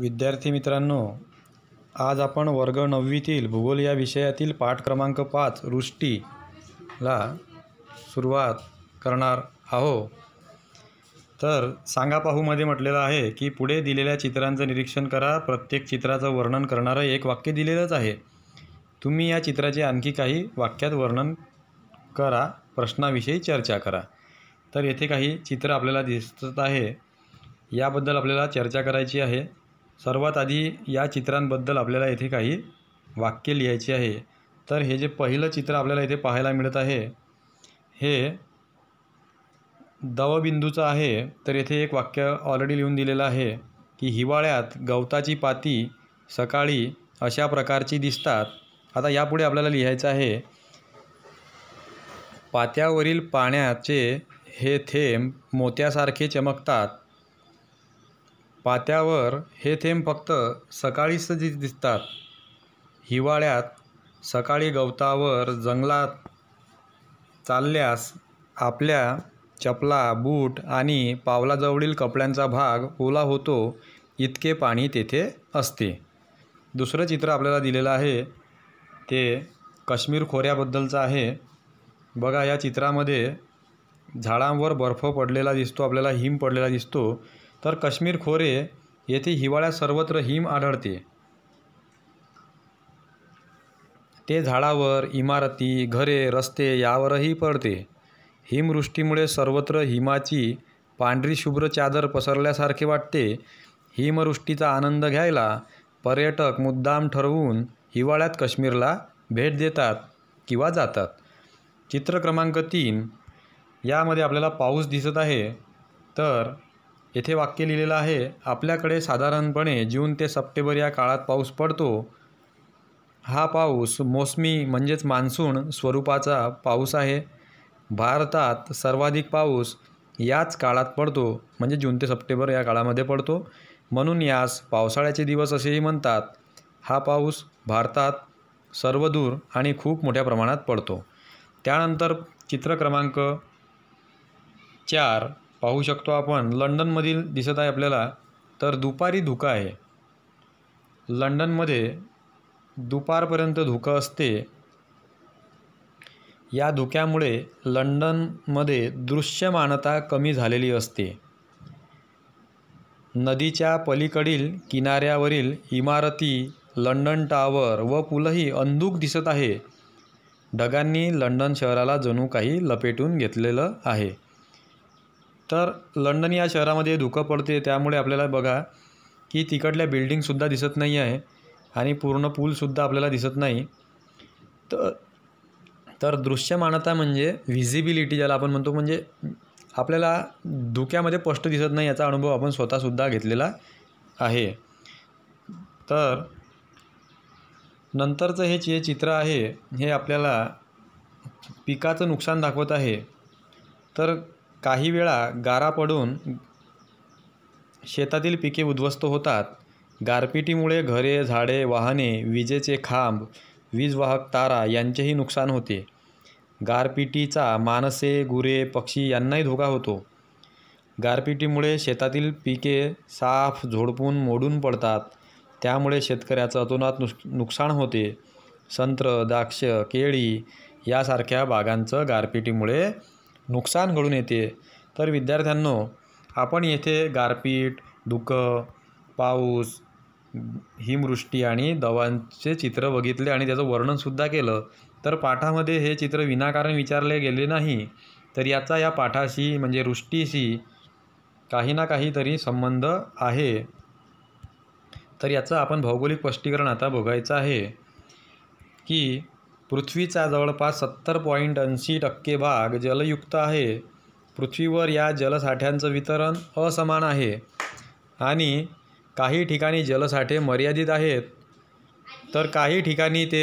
विद्यार्थी मित्रांनो आज आपण वर्ग नववीतील भूगोल या विषयातील पाठ क्रमांक पाच ला सुरुवात करणार आहो तर सांगा पाहूमध्ये म्हटलेलं आहे की पुढे दिलेल्या चित्रांचं निरीक्षण करा प्रत्येक चित्राचं वर्णन करणारं एक वाक्य दिलेलंच आहे तुम्ही या चित्राचे आणखी काही वाक्यात वर्णन करा प्रश्नाविषयी चर्चा करा तर येथे काही चित्र आपल्याला दिसत आहे याबद्दल आपल्याला चर्चा करायची आहे सर्वात आधी या चित्रांबद्दल आपल्याला येथे काही वाक्य लिहायचे आहे तर हे जे पहिलं चित्र आपल्याला इथे पाहायला मिळत आहे हे दवबिंदूचं आहे तर येथे एक वाक्य ऑलरेडी लिहून दिलेलं आहे की हिवाळ्यात गवताची पाती सकाळी अशा प्रकारची दिसतात आता यापुढे आपल्याला लिहायचं आहे पात्यावरील पाण्याचे हे थेंब मोत्यासारखे चमकतात पात्यावर हे थेंब फक्त सकाळीच दिसतात हिवाळ्यात सकाळी गवतावर जंगलात चालल्यास आपल्या चपला बूट आणि पावलाजवळील कपड्यांचा भाग ओला होतो इतके पाणी तेथे असते दुसरं चित्र आपल्याला दिलेलं आहे ते काश्मीर खोऱ्याबद्दलचं आहे बघा या चित्रामध्ये झाडांवर बर्फ पडलेला दिसतो आपल्याला हिम पडलेला दिसतो तर काश्मीर खोरे येथे हिवाळ्यात सर्वत्र हिम आढळते ते झाडावर इमारती घरे रस्ते यावरही पडते हिमवृष्टीमुळे सर्वत्र हिमाची पांढरी शुभ्र चादर पसरल्यासारखे वाटते हिमवृष्टीचा आनंद घ्यायला पर्यटक मुद्दाम ठरवून हिवाळ्यात काश्मीरला भेट देतात किंवा जातात चित्र क्रमांक तीन यामध्ये आपल्याला पाऊस दिसत आहे तर येथे वाक्य लिहिलेलं आहे आपल्याकडे साधारणपणे जून ते सप्टेंबर या काळात पाऊस पडतो हा पाऊस मोसमी म्हणजेच मान्सून स्वरूपाचा पाऊस आहे भारतात सर्वाधिक पाऊस याच काळात पडतो म्हणजे जून ते सप्टेंबर या काळामध्ये पडतो म्हणून यास पावसाळ्याचे दिवस असेही म्हणतात हा पाऊस भारतात सर्वदूर आणि खूप मोठ्या प्रमाणात पडतो त्यानंतर चित्र क्रमांक चार पाहू शकतो आपण लंडनमधील दिसत आहे आपल्याला तर दुपारी धुकं आहे लंडनमध्ये दुपारपर्यंत धुकं असते या धुक्यामुळे लंडनमध्ये दृश्यमानता कमी झालेली असते नदीच्या पलीकडील किनाऱ्यावरील इमारती लंडन टावर व पुलही अंधूक दिसत आहे ढगांनी लंडन शहराला जणू काही लपेटून घेतलेलं आहे तर लंडन या शहरामध्ये धुकं पडते त्यामुळे आपल्याला बघा की तिकडल्या बिल्डिंगसुद्धा दिसत नाही आहे आणि पूर्ण पूलसुद्धा आपल्याला दिसत नाही तर तर दृश्यमानता म्हणजे व्हिजिबिलिटी ज्याला आपण म्हणतो म्हणजे आपल्याला धुक्यामध्ये स्पष्ट दिसत नाही याचा अनुभव आपण स्वतःसुद्धा घेतलेला आहे तर नंतरचं हे जे चित्र आहे हे आपल्याला पिकाचं नुकसान दाखवत आहे तर काही वेळा गारा पडून शेतातील पिके उद्ध्वस्त होतात गारपिटीमुळे घरे झाडे वाहने विजेचे खांब वीजवाहक तारा यांचेही नुकसान होते गारपिटीचा माणसे गुरे पक्षी यांनाही धोका होतो गारपिटीमुळे शेतातील पिके साफ झोडपून मोडून पडतात त्यामुळे शेतकऱ्याचं अतोनात नुस नुकसान होते संत्र द्राक्ष केळी यासारख्या बागांचं गारपिटीमुळे नुकसान घडून येते तर विद्यार्थ्यांनो आपण येथे गारपीट धुकं पाऊस हिमवृष्टी आणि दवांचे चित्र बघितले आणि त्याचं वर्णनसुद्धा केलं तर पाठामध्ये हे चित्र विनाकारण विचारले गेले नाही तर याचा या पाठाशी म्हणजे वृष्टीशी काही ना काहीतरी संबंध आहे तर याचं आपण भौगोलिक स्पष्टीकरण आता बघायचं आहे की पृथ्वीचा जवळपास सत्तर पॉईंट ऐंशी टक्के भाग जलयुक्त आहे पृथ्वीवर या जलसाठ्यांचं वितरण असमान आहे आणि काही ठिकाणी जलसाठे मर्यादित आहेत तर काही ठिकाणी ते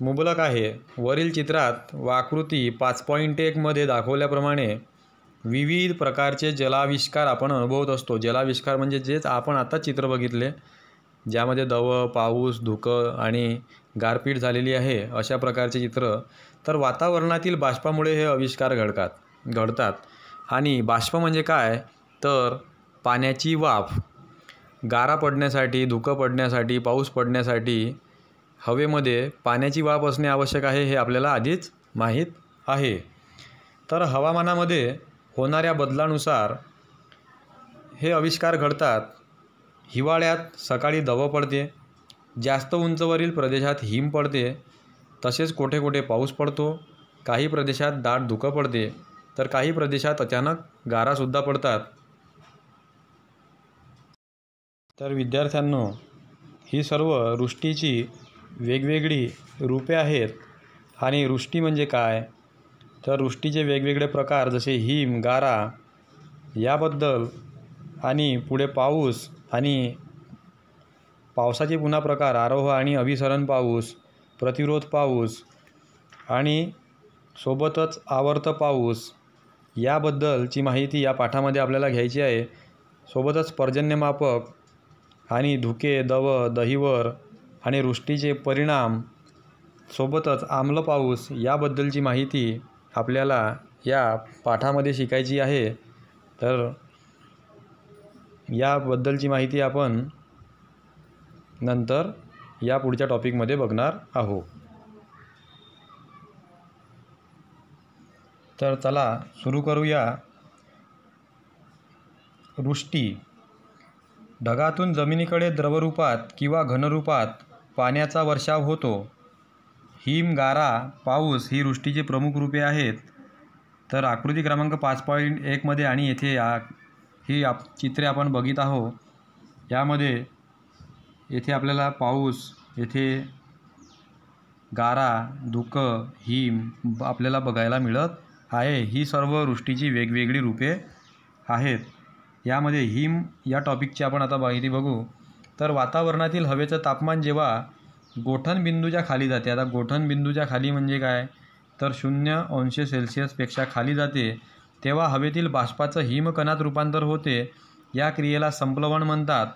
मुबलक आहे वरील चित्रात वाकृती पाच पॉईंट एकमध्ये दाखवल्याप्रमाणे विविध प्रकारचे जलाविष्कार आपण अनुभवत असतो जलाविष्कार म्हणजे जेच आपण आता चित्र बघितले ज्यामध्ये दव पाऊस धुकं आणि गारपीट झालेली आहे अशा प्रकारचे चित्र तर वातावरणातील बाष्पामुळे हे आविष्कार घडतात घडतात आणि बाष्प म्हणजे काय तर पाण्याची वाफ गारा पडण्यासाठी धुकं पडण्यासाठी पाऊस पडण्यासाठी हवेमध्ये पाण्याची वाफ असणे आवश्यक आहे हे आपल्याला आधीच माहीत आहे तर हवामानामध्ये होणाऱ्या बदलानुसार हे आविष्कार घडतात हिवाळ्यात सकाळी दव पडते जास्त उंचवरील प्रदेशात हिम पडते तसेच कोठे कोठे पाऊस पडतो काही प्रदेशात दाट धुकं पडते तर काही प्रदेशात अचानक गारासुद्धा पडतात तर विद्यार्थ्यांनो ही सर्व वृष्टीची वेगवेगळी रूपे आहेत आणि वृष्टी म्हणजे काय तर वृष्टीचे वेगवेगळे प्रकार जसे हिम गारा याबद्दल आणि पुढे पाऊस आणि पावसाचे पुन्हा प्रकार आरोह आणि अभिसरण पाऊस प्रतिरोध पाऊस आणि सोबतच आवर्त पाऊस याबद्दलची माहिती या पाठामध्ये आपल्याला घ्यायची आहे सोबतच पर्जन्यमापक आणि धुके दव दहिवर आणि वृष्टीचे परिणाम सोबतच आम्ल पाऊस याबद्दलची माहिती आपल्याला या पाठामध्ये शिकायची आहे तर याबद्दलची माहिती आपण नंतर या पुढच्या टॉपिकमध्ये बघणार आहो तर चला सुरू करूया वृष्टी ढगातून जमिनीकडे द्रवरूपात किंवा घनरूपात पाण्याचा वर्षाव होतो हिमगारा पाऊस ही वृष्टीची प्रमुख रूपे आहेत तर आकृती क्रमांक पाच पॉईंट एकमध्ये आणि येथे या ही आप चित्रे आपण बघित आहो यामध्ये येथे आपल्याला पाऊस येथे गारा धुकं हिम आपल्याला बघायला मिळत आहे ही सर्व वृष्टीची वेगवेगळी रूपे आहेत यामध्ये हिम या टॉपिकची आपण आता माहिती बघू तर वातावरणातील हवेचं तापमान जेव्हा गोठणबिंदूच्या खाली जाते आता गोठणबिंदूच्या खाली म्हणजे काय तर शून्य अंश सेल्सिअसपेक्षा खाली जाते तेव्हा हवेतील बाष्पाचं हिमकणात रूपांतर होते या क्रियेला संप्लवण म्हणतात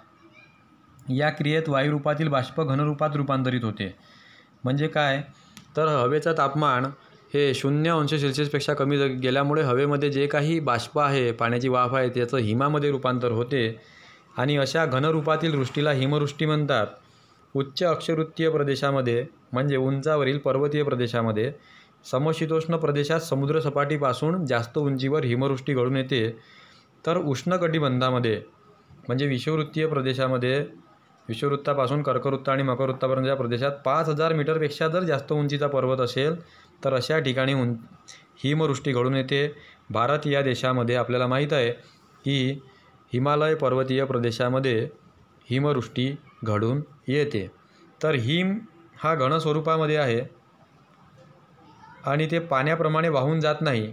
या क्रियेत वायुरूपातील बाष्प घनरूपात रूपांतरित होते म्हणजे काय तर हवेचं तापमान हे शून्य अंश सेल्सिअसपेक्षा कमी गेल्यामुळे हवेमध्ये जे काही बाष्प आहे पाण्याची वाफ आहे त्याचं हिमामध्ये रूपांतर होते आणि अशा घनरूपातील वृष्टीला हिमवृष्टी म्हणतात उच्च अक्षवृत्तीय प्रदेशामध्ये म्हणजे उंचावरील पर्वतीय प्रदेशामध्ये समशीतोष्ण प्रदेशात समुद्रसपाटीपासून जास्त उंचीवर हिमवृष्टी घडून येते तर उष्णकटिबंधामध्ये म्हणजे विषववृत्तीय प्रदेशामध्ये विषुववृत्तापासून कर्कवृत्त आणि मकरवृत्तापर्यंतच्या प्रदेशात पाच हजार मीटरपेक्षा जर जास्त उंचीचा पर्वत असेल तर अशा ठिकाणी उं हिमवृष्टी घडून येते भारत या देशामध्ये आपल्याला माहीत आहे की हिमालय पर्वतीय प्रदेशामध्ये हिमवृष्टी घडून येते तर हिम हा स्वरूपामध्ये आहे आणि ते पाण्याप्रमाणे वाहून जात नाही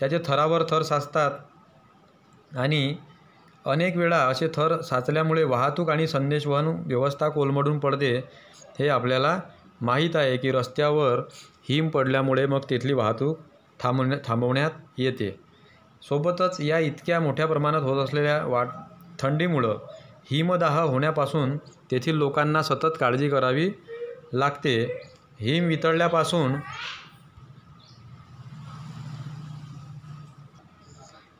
त्याचे थरावर थर साचतात आणि अनेक वेळा असे थर साचल्यामुळे वाहतूक आणि संदेशवहन व्यवस्था कोलमडून पडते हे आपल्याला माहीत आहे की रस्त्यावर हिम पडल्यामुळे मग तिथली वाहतूक थांबण्या थांबवण्यात येते सोबतच या इतक्या मोठ्या प्रमाणात होत असलेल्या वा थंडीमुळं हिमदाह होण्यापासून तेथील लोकांना सतत काळजी करावी लागते हिम वितळल्यापासून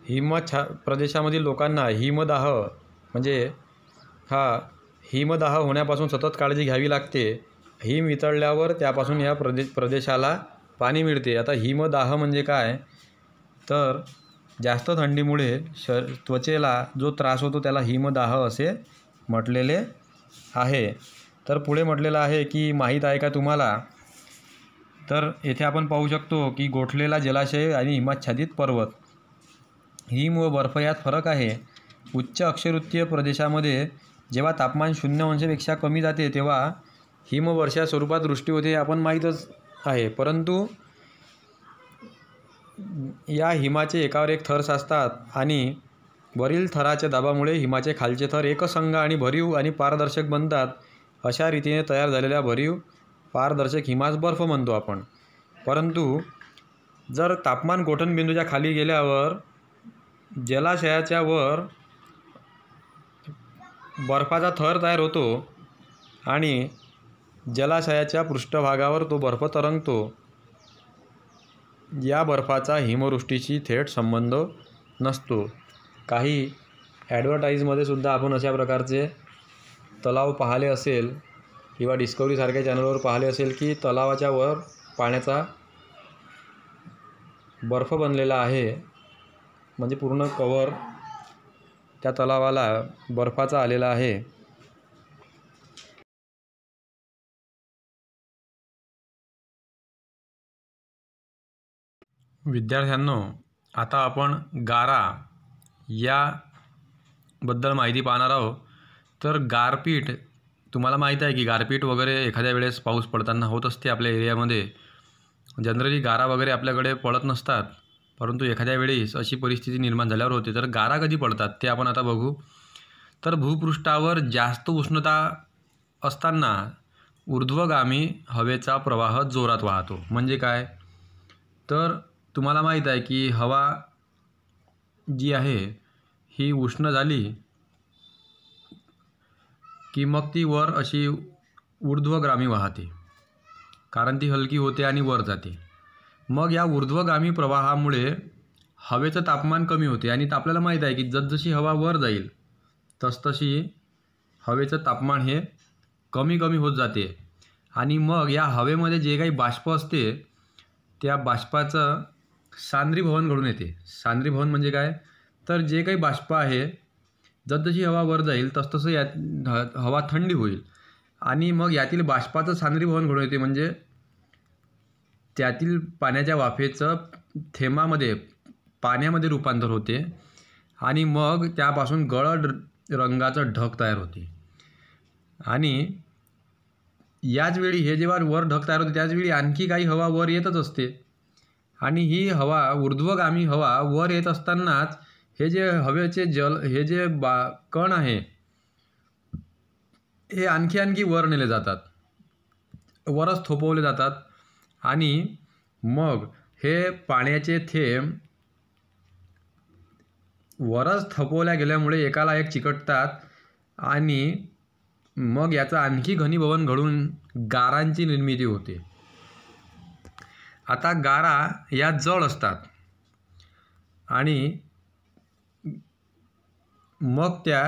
हिमछा प्रदेशामधील लोकांना हिमदाह म्हणजे हा हिमदाह होण्यापासून सतत काळजी घ्यावी लागते हिम वितळल्यावर त्यापासून या प्रदे प्रदेशाला पाणी मिळते आता हिमदाह म्हणजे काय तर जास्त थंडीमुळे श त्वचेला जो त्रास होतो त्याला हिमदाह असे म्हटलेले आहे तर पुढे म्हटलेलं आहे की माहीत आहे का तुम्हाला तर येथे आपण पाहू शकतो की गोठलेला जलाशय आणि हिमाच्छादित पर्वत हिम व बर्फ यात फरक आहे उच्च अक्षरवृत्तीय प्रदेशामध्ये जेव्हा तापमान शून्य अंशपेक्षा कमी जाते तेव्हा हिमवर्षा स्वरूपात दृष्टी होते आपण माहीतच आहे परंतु या हिमाचे एकावर एक थर साचतात आणि वरील थराच्या दाबामुळे हिमाचे खालचे थर एकसंघ आणि भरीव आणि पारदर्शक बनतात अशा रीतीने तयार झालेल्या भरीव पारदर्शक हिमास बर्फ म्हणतो आपण परंतु जर तापमान गोठणबिंदूच्या खाली गेल्यावर जलाशयाच्या वर बर्फाचा थर तयार होतो आणि जलाशयाच्या पृष्ठभागावर तो बर्फ तरंगतो या बर्फाचा हिमवृष्टीशी थेट संबंध नसतो काही ॲडव्हर्टाईजमध्ये सुद्धा आपण अशा प्रकारचे तलाव पाहिले असेल किंवा डिस्कवरीसारख्या चॅनलवर पाहिले असेल की तलावाच्या वर पाण्याचा बर्फ बनलेला आहे म्हणजे पूर्ण कवर त्या तलावाला बर्फाचा आलेला आहे विद्यार्थ्यांनो आता आपण गारा या बद्दल माहिती पाहणार आहोत तर गारपीट तुम्हाला माहीत आहे की गारपीट वगैरे एखाद्या वेळेस पाऊस पडताना होत असते आपल्या एरियामध्ये जनरली गारा वगैरे आपल्याकडे पडत नसतात परंतु एखाद्या वेळेस अशी परिस्थिती निर्माण झाल्यावर होते तर गारा कधी पडतात ते आपण आता बघू तर भूपृष्ठावर जास्त उष्णता असताना ऊर्ध्वगामी हवेचा प्रवाह जोरात वाहतो म्हणजे काय तर तुम्हाला माहीत आहे की हवा जी आहे ही उष्ण झाली की मग ती वर अशी ऊर्ध्वग्रामी वाहते कारण ती हलकी होते आणि वर जाते मग या ऊर्ध्वगामी प्रवाहामुळे हवेचं तापमान कमी होते आणि तर आपल्याला माहीत आहे की जसजशी हवा वर जाईल तसतशी हवेचं तापमान हे कमी कमी होत जाते आणि मग या हवेमध्ये जे काही बाष्प असते त्या बाष्पाचं सांद्रीभवन घडून येते सांद्रीभवन म्हणजे काय तर जे काही बाष्प आहे जसजशी हवा वर जाईल तसतसं या हवा थंडी होईल आणि मग यातील बाष्पाचं सांद्रीभवन घडून येते म्हणजे त्यातील पाण्याच्या वाफेचं थेंबामध्ये पाण्यामध्ये रूपांतर होते आणि मग त्यापासून गळद रंगाचं ढग तयार होते आणि याचवेळी हे जेव्हा वर ढग तयार होते त्याचवेळी आणखी काही हवा वर येतच असते आणि ही हवा ऊर्ध्वगामी हवा वर येत असतानाच हे जे हवेचे जल हे जे बा कण आहे हे आणखी आणखी वर नेले जातात वरच थोपवले जातात आणि मग हे पाण्याचे थेंब वरच थपवल्या गेल्यामुळे एकाला एक चिकटतात आणि मग याचं आणखी घनीभवन घडून गारांची निर्मिती होते आता गारा या जड असतात आणि मग त्या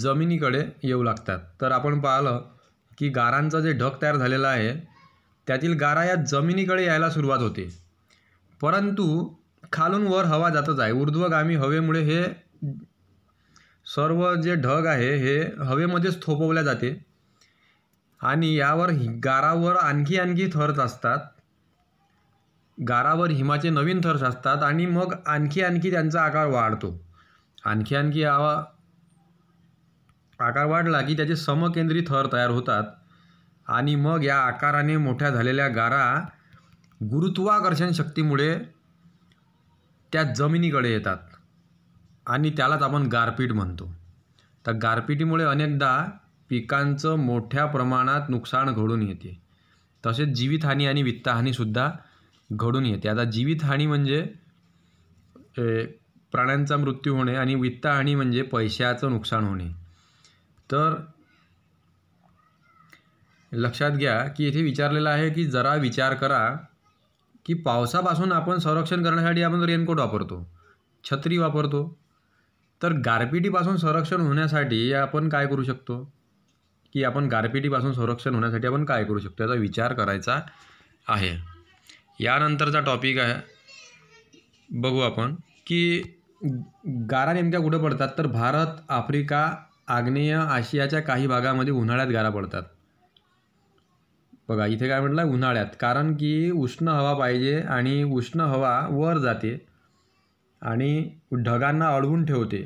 जमिनीकडे येऊ लागतात तर आपण पाहिलं की गारांचा जे ढग तयार झालेला आहे त्यातील गारा या जमिनीकडे यायला सुरुवात होते परंतु खालून वर हवा जातच आहे ऊर्ध्वगामी हवेमुळे हे सर्व जे ढग आहे हे हवेमध्येच थोपवल्या जाते आणि यावर गारावर आणखी आणखी थर्स असतात गारावर हिमाचे नवीन थर्स असतात आणि मग आणखी आणखी त्यांचा आकार वाढतो आणखी आणखी आवा आकार वाढला की त्याचे समकेंद्री थर तयार होतात आणि मग या आकाराने मोठ्या झालेल्या गारा गुरुत्वाकर्षण शक्तीमुळे त्या जमिनीकडे येतात आणि त्यालाच आपण गारपीट म्हणतो तर गारपिटीमुळे अनेकदा पिकांचं मोठ्या प्रमाणात नुकसान घडून येते तसेच जीवितहानी आणि वित्तहानीसुद्धा घडून येते आता जीवितहानी म्हणजे प्राण्यांचा मृत्यू होणे आणि वित्तहानी म्हणजे पैशाचं नुकसान होणे तर लक्षात घ्या की येथे विचारलेलं आहे की जरा विचार करा की पावसापासून आपण संरक्षण करण्यासाठी आपण रेनकोट वापरतो छत्री वापरतो तर गारपिटीपासून संरक्षण होण्यासाठी आपण काय करू शकतो की आपण गारपिटीपासून संरक्षण होण्यासाठी आपण काय करू शकतो याचा विचार करायचा आहे यानंतरचा टॉपिक आहे बघू आपण की गारा नेमक्या कुठं पडतात तर भारत आफ्रिका आग्नेय आशियाच्या काही भागामध्ये उन्हाळ्यात गारा पडतात बघा इथे काय म्हटलं उन्हाळ्यात कारण की उष्ण हवा पाहिजे आणि उष्ण हवा वर जाते आणि ढगांना अडवून ठेवते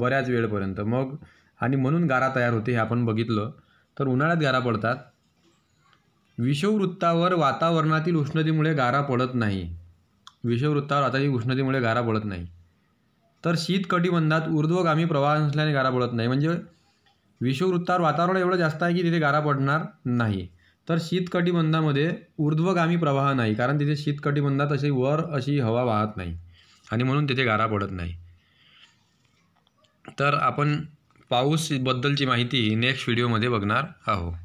बऱ्याच वेळपर्यंत मग आणि म्हणून गारा तयार होते हे आपण बघितलं तर उन्हाळ्यात गारा पडतात विषववृत्तावर वातावरणातील उष्णतेमुळे गारा पडत नाही विषववृत्तावर आता उष्णतेमुळे गारा पडत नाही तर शीत कटिबंधात ऊर्ध्वगामी प्रवाह असल्याने गारा पडत नाही म्हणजे विषववृत्तावर वातावरण एवढं जास्त आहे की तिथे गारा पडणार नाही तर शीत शीतकटिबंधामध्ये ऊर्ध्वगामी प्रवाह नाही कारण तिथे शीतकटिबंधात अशी वर अशी हवा वाहत नाही आणि म्हणून तिथे गारा पडत नाही तर आपण पाऊसबद्दलची माहिती नेक्स्ट व्हिडिओमध्ये बघणार आहोत